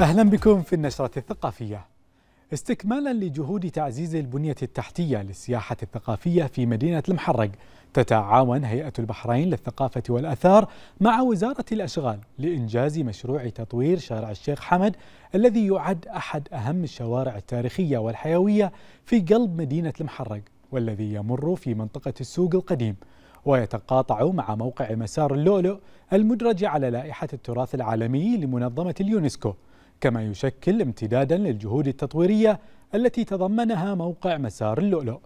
أهلا بكم في النشرة الثقافية استكمالا لجهود تعزيز البنية التحتية للسياحة الثقافية في مدينة المحرق تتعاون هيئة البحرين للثقافة والأثار مع وزارة الأشغال لإنجاز مشروع تطوير شارع الشيخ حمد الذي يعد أحد أهم الشوارع التاريخية والحيوية في قلب مدينة المحرق والذي يمر في منطقة السوق القديم ويتقاطع مع موقع مسار اللؤلؤ المدرج على لائحة التراث العالمي لمنظمة اليونسكو كما يشكل امتدادا للجهود التطويرية التي تضمنها موقع مسار اللؤلؤ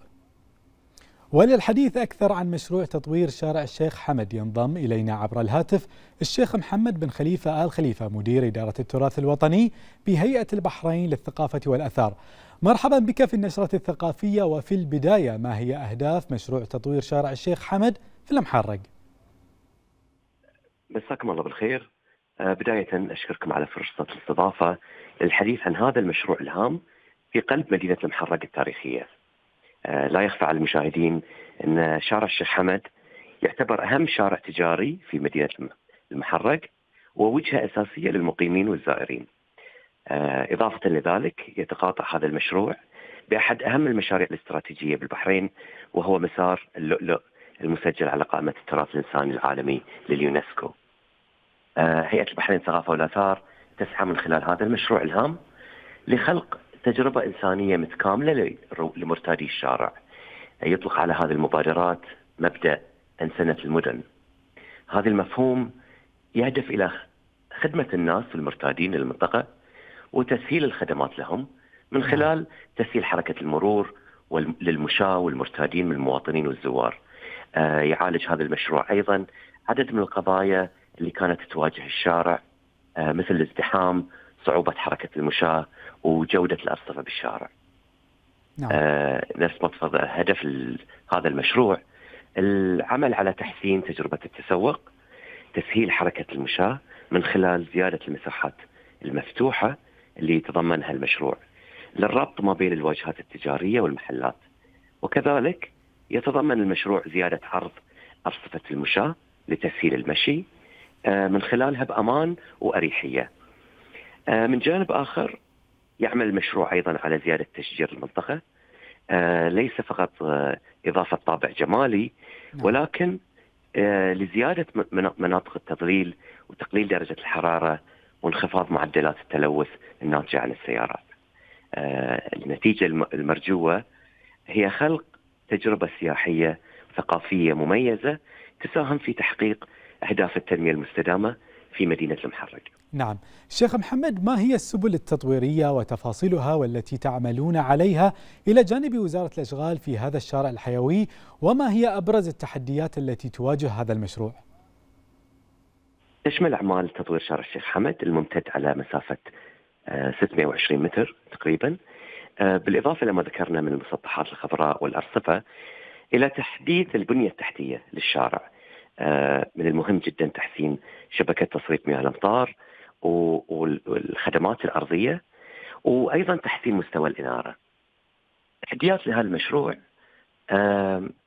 وللحديث أكثر عن مشروع تطوير شارع الشيخ حمد ينضم إلينا عبر الهاتف الشيخ محمد بن خليفة آل خليفة مدير إدارة التراث الوطني بهيئة البحرين للثقافة والأثار مرحبا بك في النشرة الثقافية وفي البداية ما هي أهداف مشروع تطوير شارع الشيخ حمد في المحرق مساكم الله بالخير آه، بداية أشكركم على فرصة الاستضافة للحديث عن هذا المشروع الهام في قلب مدينة المحرق التاريخية آه، لا يخفى على المشاهدين أن شارع الشيخ حمد يعتبر أهم شارع تجاري في مدينة المحرق ووجهة أساسية للمقيمين والزائرين آه، إضافة لذلك يتقاطع هذا المشروع بأحد أهم المشاريع الاستراتيجية بالبحرين وهو مسار اللؤلؤ المسجل على قائمة التراث الإنساني العالمي لليونسكو آه، هيئه البحرين الثقافه والاثار تسعى من خلال هذا المشروع الهام لخلق تجربه انسانيه متكامله لمرتادي الشارع. آه، يطلق على هذه المبادرات مبدا انسنه المدن. هذا المفهوم يهدف الى خدمه الناس المرتادين للمنطقه وتسهيل الخدمات لهم من نعم. خلال تسهيل حركه المرور للمشاة والمرتادين من المواطنين والزوار. آه، يعالج هذا المشروع ايضا عدد من القضايا اللي كانت تواجه الشارع آه، مثل الازدحام صعوبة حركة المشاة وجودة الأرصفة بالشارع نعم. آه، نفس ما تفضل هدف هذا المشروع العمل على تحسين تجربة التسوق تسهيل حركة المشاة من خلال زيادة المساحات المفتوحة اللي يتضمنها المشروع للربط ما بين الواجهات التجارية والمحلات وكذلك يتضمن المشروع زيادة عرض أرصفة المشاة لتسهيل المشي آه، من خلالها بامان واريحيه. آه، من جانب اخر يعمل المشروع ايضا على زياده تشجير المنطقه آه، ليس فقط اضافه طابع جمالي نعم. ولكن لزياده مناطق التظليل وتقليل درجه الحراره وانخفاض معدلات التلوث الناتجه عن السيارات. النتيجه المرجوه هي خلق تجربه سياحيه ثقافيه مميزه تساهم في تحقيق أهداف التنمية المستدامة في مدينة المحرق نعم شيخ محمد ما هي السبل التطويرية وتفاصيلها والتي تعملون عليها إلى جانب وزارة الأشغال في هذا الشارع الحيوي وما هي أبرز التحديات التي تواجه هذا المشروع؟ تشمل أعمال تطوير شارع الشيخ حمد الممتد على مسافة 620 آه، متر تقريبا آه، بالإضافة لما ذكرنا من المسطحات الخضراء والأرصفة إلى تحديث البنية التحتية للشارع آه، من المهم جدا تحسين شبكه تصريف مياه الامطار والخدمات الارضيه وايضا تحسين مستوى الاناره. تحديات لهذا المشروع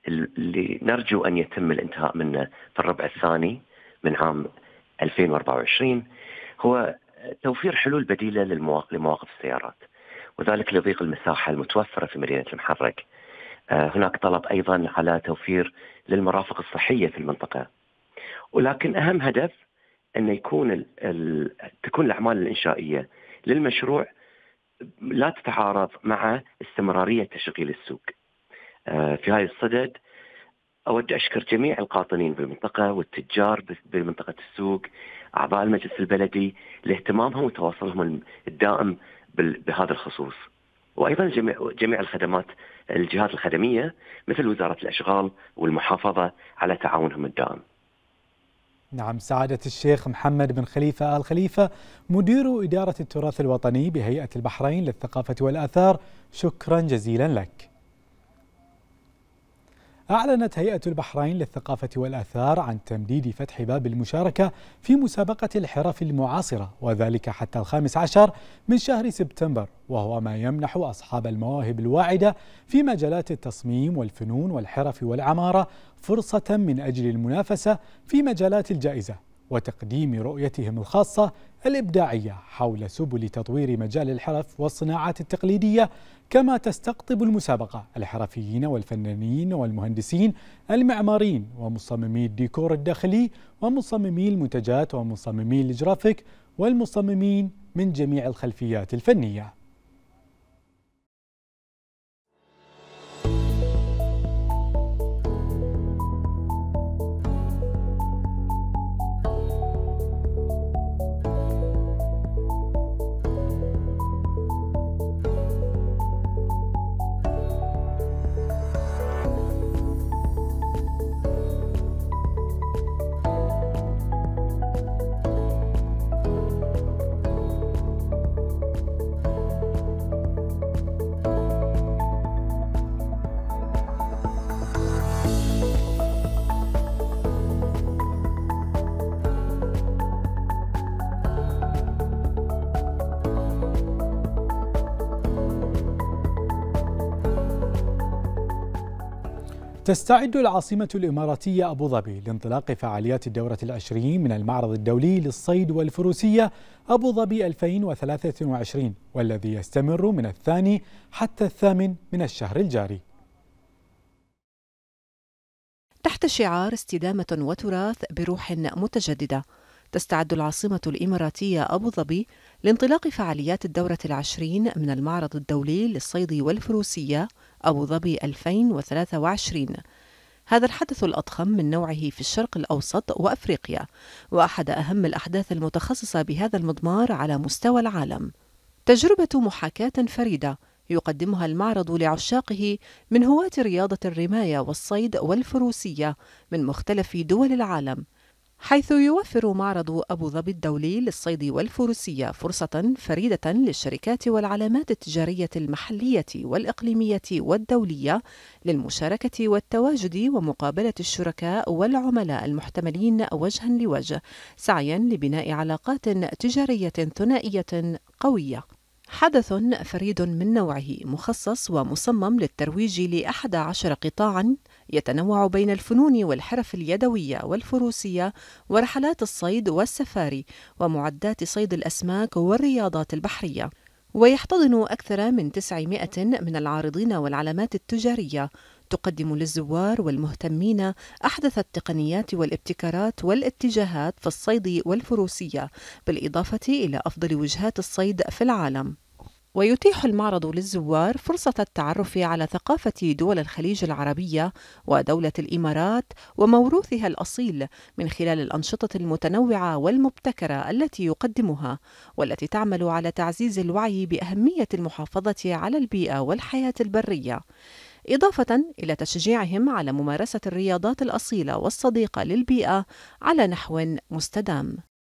اللي نرجو ان يتم الانتهاء منه في الربع الثاني من عام 2024 هو توفير حلول بديله لمواقف السيارات وذلك لضيق المساحه المتوفره في مدينه المحرك آه، هناك طلب ايضا على توفير للمرافق الصحيه في المنطقه. ولكن اهم هدف ان يكون الـ الـ تكون الاعمال الانشائيه للمشروع لا تتعارض مع استمراريه تشغيل السوق. آه، في هذا الصدد اود اشكر جميع القاطنين بالمنطقه والتجار بمنطقه السوق، اعضاء المجلس البلدي لاهتمامهم وتواصلهم الدائم بهذا الخصوص. وايضا جميع جميع الخدمات الجهات الخدميه مثل وزاره الاشغال والمحافظه على تعاونهم الدائم. نعم سعادة الشيخ محمد بن خليفة آل خليفة مدير إدارة التراث الوطني بهيئة البحرين للثقافة والآثار شكرا جزيلا لك أعلنت هيئة البحرين للثقافة والآثار عن تمديد فتح باب المشاركة في مسابقة الحرف المعاصرة وذلك حتى الخامس عشر من شهر سبتمبر وهو ما يمنح أصحاب المواهب الواعدة في مجالات التصميم والفنون والحرف والعمارة فرصة من أجل المنافسة في مجالات الجائزة وتقديم رؤيتهم الخاصة الإبداعية حول سبل تطوير مجال الحرف والصناعات التقليدية كما تستقطب المسابقة الحرفيين والفنانين والمهندسين المعماريين ومصممي الديكور الداخلي ومصممي المنتجات ومصممي الجرافيك والمصممين من جميع الخلفيات الفنيه تستعد العاصمة الإماراتية أبو ظبي لانطلاق فعاليات الدورة العشرين من المعرض الدولي للصيد والفروسية أبو ظبي 2023 والذي يستمر من الثاني حتى الثامن من الشهر الجاري تحت شعار استدامة وتراث بروح متجددة تستعد العاصمة الإماراتية أبو ظبي لانطلاق فعاليات الدورة العشرين من المعرض الدولي للصيد والفروسية أبو ظبي 2023 هذا الحدث الأضخم من نوعه في الشرق الأوسط وأفريقيا وأحد أهم الأحداث المتخصصة بهذا المضمار على مستوى العالم تجربة محاكاة فريدة يقدمها المعرض لعشاقه من هواة رياضة الرماية والصيد والفروسية من مختلف دول العالم حيث يوفر معرض أبو ظبي الدولي للصيد والفروسية فرصة فريدة للشركات والعلامات التجارية المحلية والإقليمية والدولية للمشاركة والتواجد ومقابلة الشركاء والعملاء المحتملين وجها لوجه سعيا لبناء علاقات تجارية ثنائية قوية. حدث فريد من نوعه مخصص ومصمم للترويج لأحد عشر قطاعًا يتنوع بين الفنون والحرف اليدوية والفروسية ورحلات الصيد والسفاري ومعدات صيد الأسماك والرياضات البحرية ويحتضن أكثر من 900 من العارضين والعلامات التجارية تقدم للزوار والمهتمين أحدث التقنيات والابتكارات والاتجاهات في الصيد والفروسية بالإضافة إلى أفضل وجهات الصيد في العالم ويتيح المعرض للزوار فرصة التعرف على ثقافة دول الخليج العربية ودولة الإمارات وموروثها الأصيل من خلال الأنشطة المتنوعة والمبتكرة التي يقدمها والتي تعمل على تعزيز الوعي بأهمية المحافظة على البيئة والحياة البرية. إضافة إلى تشجيعهم على ممارسة الرياضات الأصيلة والصديقة للبيئة على نحو مستدام.